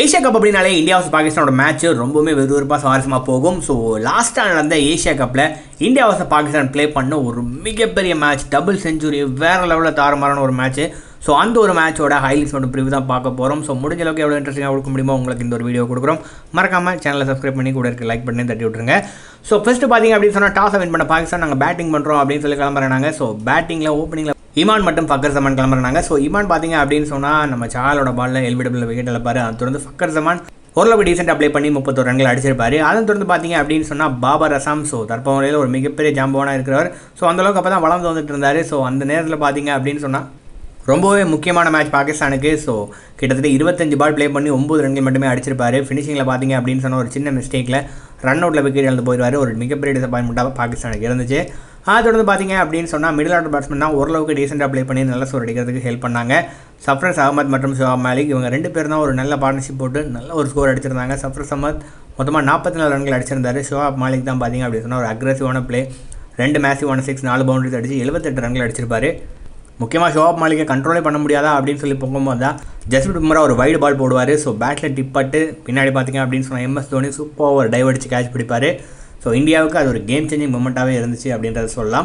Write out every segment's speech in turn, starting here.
Asia cup அப்படின்னாலே India versus பாகிஸ்தானோட match ரொம்பவுமே விறுவிறுப்பாக சுவாரஸ்யமாக போகும் ஸோ லாஸ்ட்டாக நடந்த ஏஷியா கப்பில் இந்தியா வர்ஸ் பாகிஸ்தான் ப்ளே பண்ண ஒரு மிகப்பெரிய மேட்ச் டபுள் செஞ்சுரி வேறு லெவலில் தாறுமாறான ஒரு மேட்ச் ஸோ அந்த ஒரு மேட்சோட ஹைலைட்ஸ் மட்டும் பிரிவு தான் பார்க்க போகிறோம் ஸோ முடிஞ்ச அளவுக்கு எவ்வளோ இன்ட்ரெஸ்டிங்காக கொடுக்க முடியுமோ உங்களுக்கு இந்த ஒரு வீடியோ கொடுக்குறோம் மறக்காமல் சேனலை சப்ஸ்கிரைப் பண்ணி கூட இருக்க லைக் பண்ணி தட்டி விட்ருங்க ஸோ ஃபஸ்ட்டு பார்த்தீங்க அப்படின்னு சொன்னால் டாஸை வின் பண்ண பாகிஸ்தான் நாங்கள் பேட்டிங் பண்ணுறோம் அப்படின்னு சொல்லி கிளம்புறாங்க ஸோ பேட்டிங்கில் ஓப்பனிங்கில் இமான் மட்டும் ஃபக்கர் சமான் கிளம்புறாங்க ஸோ இமான் பார்த்தீங்க அப்படின்னு சொன்னால் நம்ம சாலோட பாலில் எல்பிடபிள் விக்கெட் இழப்பார் அது தொடர்ந்து ஃபக்கர் சமான் ஓரளவு டீசென்ட் அப்ளை பண்ணி முப்பத்தோரு ரன்கள் அடிச்சிருப்பார் அதை தொடர்ந்து பார்த்தீங்க அப்படின்னு சொன்னால் பாபர் அசாம் ஸோ தற்போதையில் ஒரு மிகப்பெரிய ஜாம்பவானாக இருக்கிறவர் ஸோ அந்தளவுக்கு அப்போ தான் வளர்ந்து வந்துட்டு இருந்தார் ஸோ அந்த நேரத்தில் பார்த்தீங்க அப்படின்னு சொன்னால் ரொம்பவே முக்கியமான மேட்ச் பாகிஸ்தானுக்கு ஸோ கிட்டத்தட்ட இருபத்தஞ்சு பால் ப்ளே பண்ணி ஒம்பது ரன்கள் மட்டுமே அடிச்சிருப்பார் ஃபினிஷிங்கில் பார்த்தீங்க அப்படின்னு சொன்னால் ஒரு சின்ன மிஸ்டேக்கில் ரன் அவுட்டில் விக்கெட் இழந்து போயிடுவார் ஒரு மிகப்பெரிய டிசப்பாயின்மெண்ட்டாக பாகிஸ்தானுக்கு இருந்துச்சு அதை தொடர்ந்து பார்த்தீங்க அப்படின்னு சொன்னால் மிடில் ஆர்டர் பேட்ஸ்மேன் தான் ஓரளவுக்கு டீசெண்டாக ப்ளே பண்ணி நல்ல ஸ்கோர் அடிக்கிறதுக்கு ஹெல்ப் பண்ணாங்க சஃப்ரஸ் அகமத் மற்றும் ஷோஹா மாலிக் இவங்க ரெண்டு பேரும் தான் ஒரு நல்ல பார்ட்னர்ஷிப் போட்டு நல்ல ஒரு ஸ்கோர் அடிச்சிருந்தாங்க சஃப்ரஸ் அகமத் மொத்தமாக நாற்பத்தி நாலு ரன்கள் அடிச்சிருந்தாரு ஷோஹா மாலிக் தான் பார்த்தீங்க அப்படின்னு சொன்னால் ஒரு அக்ரஸிவான ப்ளே ரெண்டு மேசி ஒன் சிக்ஸ் நாலு பவுண்டரிஸ் அடித்து எழுபத்தெட்டு ரன்கள் அடிச்சிருப்பார் முக்கியமாக ஷோப் மாலிகை கண்ட்ரோலே பண்ண முடியாதா அப்படின்னு சொல்லி போகும்போது தான் ஜஸ்பிரிட் பும்ரா ஒரு வைடு பால் போடுவார் ஸோ பேட்டில் டிப்பட்டு பின்னாடி பார்த்தீங்க அப்படின்னு சொன்னால் எம்எஸ் தோனி சூப்பர் ஒரு டைவ் அடித்து கேட்ச் பிடிப்பார் ஸோ இந்தியாவுக்கு அது ஒரு கேம் சேஞ்சிங் மூமெண்ட்டாகவே இருந்துச்சு அப்படின்றத சொல்லலாம்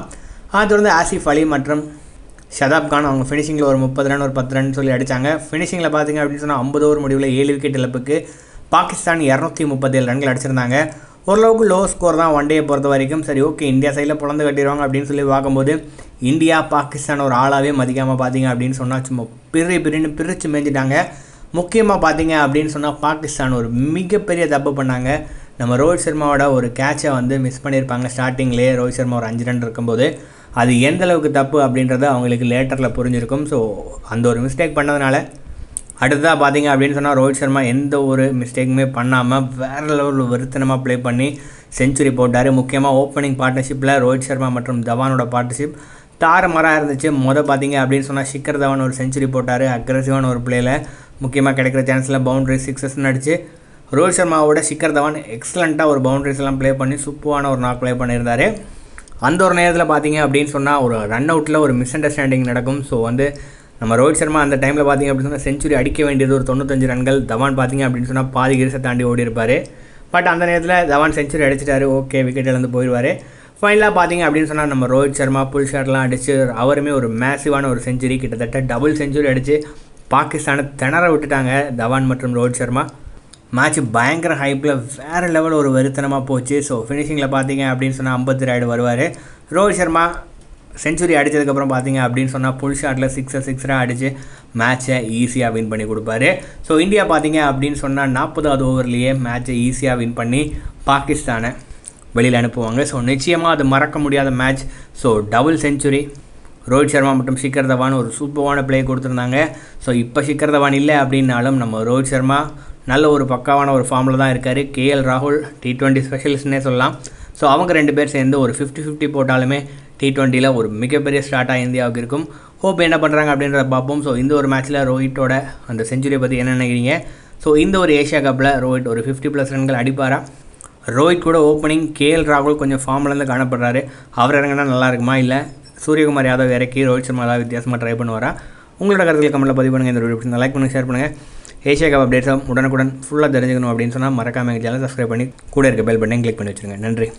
அதை தொடர்ந்து ஆசிஃப் அலி மற்றும் ஷதாப் கான் அவங்க ஃபினிஷிங்கில் ஒரு முப்பது ரன் ஒரு பத்து ரன் சொல்லி அடித்தாங்க ஃபினிஷிங்கில் பார்த்திங்க அப்படின்னு சொன்னால் ஐம்பது ஓவர் முடிவில் ஏழு விக்கெட் இழப்புக்கு பாகிஸ்தான் இரநூத்தி முப்பத்தேழு ரன்கள் அடிச்சிருந்தாங்க ஓரளவுக்கு லோ ஸ்கோர் தான் ஒன் டேயை பொறுத்த வரைக்கும் சரி ஓகே இந்தியா சைடில் பிறந்து கட்டிடுவாங்க அப்படின்னு சொல்லி பார்க்கும்போது இந்தியா பாகிஸ்தான் ஒரு ஆளாகவே மதிக்காமல் பார்த்தீங்க அப்படின்னு சொன்னால் சும்மா பிரி பிரின்னு பிரித்து மேய்ஞ்சிட்டாங்க முக்கியமாக பார்த்தீங்க அப்படின்னு சொன்னால் பாகிஸ்தான் ஒரு மிகப்பெரிய தப்பு பண்ணாங்க நம்ம ரோஹித் சர்மாவோட ஒரு கேட்சை வந்து மிஸ் பண்ணியிருப்பாங்க ஸ்டார்டிங்லேயே ரோஹித் சர்மா ஒரு அஞ்சு ரன் இருக்கும்போது அது எந்த அளவுக்கு தப்பு அப்படின்றத அவங்களுக்கு லேட்டரில் புரிஞ்சிருக்கும் ஸோ அந்த ஒரு மிஸ்டேக் பண்ணதுனால அடுத்ததாக பார்த்தீங்க அப்படின்னு சொன்னால் ரோஹித் சர்மா எந்த ஒரு மிஸ்டேக்குமே பண்ணாமல் வேறு லெவலில் வருத்தனமாக ப்ளே பண்ணி செஞ்சுரி போட்டார் முக்கியமாக ஓப்பனிங் பார்ட்னர்ஷிப்பில் ரோஹித் சர்மா மற்றும் தவானோட பார்ட்னர்ஷிப் மரம் இருந்துச்சு மொதல் பார்த்தீங்க அப்படின்னு சொன்னால் ஷிக்கர் தவான் ஒரு செஞ்சுரி போட்டார் அக்ரஸிவான ஒரு பிளேயில் முக்கியமாக கிடைக்கிற சான்ஸில் பவுண்ட்ரி சிக்ஸஸ் நடிச்சு ரோஹித் சர்மாவோட சிக்கர் தவான் எக்ஸலண்ட்டாக ஒரு பவுண்ட்ரிஸ்லாம் ப்ளே பண்ணி சூப்பரான ஒரு நாள் ப்ளே பண்ணியிருந்தார் அந்த ஒரு நேரத்தில் பார்த்தீங்க அப்படின்னு சொன்னால் ஒரு ரன் அவுட்டில் ஒரு மிஸ் அண்டர்ஸ்டாண்டிங் நடக்கும் ஸோ வந்து நம்ம ரோஹித் சர்மா அந்த டைமில் பார்த்தீங்க அப்படின்னு சொன்னால் செஞ்சுரி அடிக்க வேண்டியது ஒரு தொண்ணூத்தஞ்சு ரன்கள் தவான் பார்த்தீங்க அப்படின்னு சொன்னால் பாதி கிரிசை தாண்டி ஓடி இருப்பார் பட் அந்த நேரத்தில் தவான் செஞ்சுரி அடிச்சிட்டாரு ஓகே விக்கெட் இழந்து போயிடுவார் ஃபைனலாக பார்த்தீங்க அப்படின்னு சொன்னால் நம்ம ரோஹித் சர்மா புல் ஷாட்லாம் அடித்து அவருமே ஒரு மேசிவான ஒரு செஞ்சுரி கிட்டத்தட்ட டபுள் செஞ்சுரி அடித்து பாகிஸ்தானை திணற விட்டுட்டாங்க தவான் மற்றும் ரோஹித் சர்மா மேட்ச் பயங்கர ஹைப்பில் வேறு லெவல் ஒரு வெறுத்தனமாக போச்சு ஸோ ஃபினிஷிங்கில் பார்த்தீங்க அப்படின்னு சொன்னால் ஐம்பத்தி ரெண்டு வருவார் ரோஹித் சர்மா செஞ்சுரி அடித்ததுக்கப்புறம் பார்த்தீங்க அப்படின்னு சொன்னால் புல் ஷாட்டில் சிக்ஸை சிக்ஸராக அடித்து மேட்ச்சை ஈஸியாக வின் பண்ணி கொடுப்பாரு ஸோ இந்தியா பார்த்தீங்க அப்படின்னு சொன்னால் நாற்பதாவது ஓவர்லேயே மேட்ச்சை ஈஸியாக வின் பண்ணி பாகிஸ்தானை வெளியில் அனுப்புவாங்க ஸோ நிச்சயமாக அது மறக்க முடியாத match so double century Rohit Sharma மற்றும் ஷிக்கர் தவான் ஒரு சூப்பரான பிளே கொடுத்துருந்தாங்க ஸோ இப்போ ஷிக்கர் தவான் இல்லை அப்படின்னாலும் நம்ம ரோஹித் சர்மா நல்ல ஒரு பக்காவான ஒரு ஃபார்மில் தான் இருக்கார் கேஎல் ராகுல் டி ட்வெண்ட்டி ஸ்பெஷலிஸ்ட்னே சொல்லலாம் ஸோ அவங்க ரெண்டு பேர் சேர்ந்து ஒரு ஃபிஃப்டி ஃபிஃப்டி போட்டாலுமே டி ட்வெண்ட்டியில் ஒரு மிகப்பெரிய ஸ்டார்ட்டாக இந்தியாவுக்கு இருக்கும் ஹோப் என்ன பண்ணுறாங்க அப்படின்றத பார்ப்போம் ஸோ இந்த ஒரு மேட்ச்சில் ரோஹித்தோட அந்த செஞ்சுரியை பற்றி என்ன நினைக்கிறீங்க ஸோ இந்த ஒரு ஏஷியா கப்பில் ரோஹிட் ஒரு ஃபிஃப்டி ப்ளஸ் ரன்கள் அடிப்பாரா ரோஹித் கூட ஓப்பனிங் கேஎல் ராகுல் கொஞ்சம் ஃபார்ம்லேருந்து காணப்படுறாரு அவர் இறங்கினா நல்லா இருக்குமா இல்லை சூரியகுமார் யாதவ் இறக்கி ரோஹித் சர்மா ஏதாவது வித்தியாசமாக ட்ரை பண்ணுவாரா உங்களோட கருத்தில் கமெண்ட்டில் பதிவு பண்ணுங்கள் இந்த வீடியோ லைக் பண்ணுங்கள் ஷேர் பண்ணுங்கள் ஏஷியா கப் அப்டேட்ஸும் உடனுக்குடன் ஃபுல்லாக தெரிஞ்சுக்கணும் அப்படின்னு சொன்னால் மறக்காமல் சேனல் சப்ஸ்கிரைப் பண்ணி கூட இருக்க பெல் பண்ணி கிளிக் பண்ணி வச்சுருங்க நன்றி